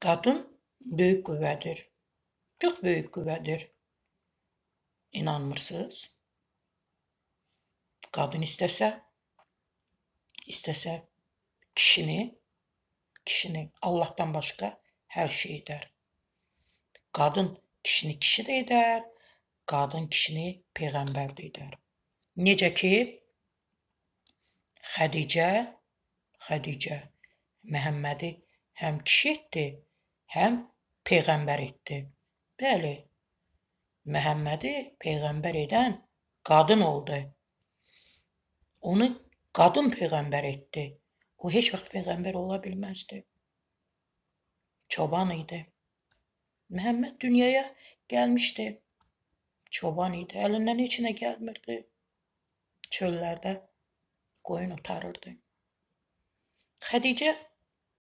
Qadın böyük qüvvədir. Çox böyük qüvvədir. İnanmırsınız? Qadın istəsə, istəsə kişini, kişini Allahdan başqa hər şey edər. Qadın kişini kişi də edər, qadın kişini peyğəmbər də edər. Necə ki Xədicə, Xədicə Məhəmmədi həm kişi etdi, həm peyğəmbər etdi. Bəli. Məhəmmədi peyğəmbər edən qadın oldu. Onu qadın peyğəmbər etdi. O heç vaxt peyğəmbər ola bilməzdi. Çoban idi. Məhəmməd dünyaya gəlmişdi. Çoban idi. Əlindən heç nə gəlmirdi. Çöllərdə qoyun otarırdı. Xədicə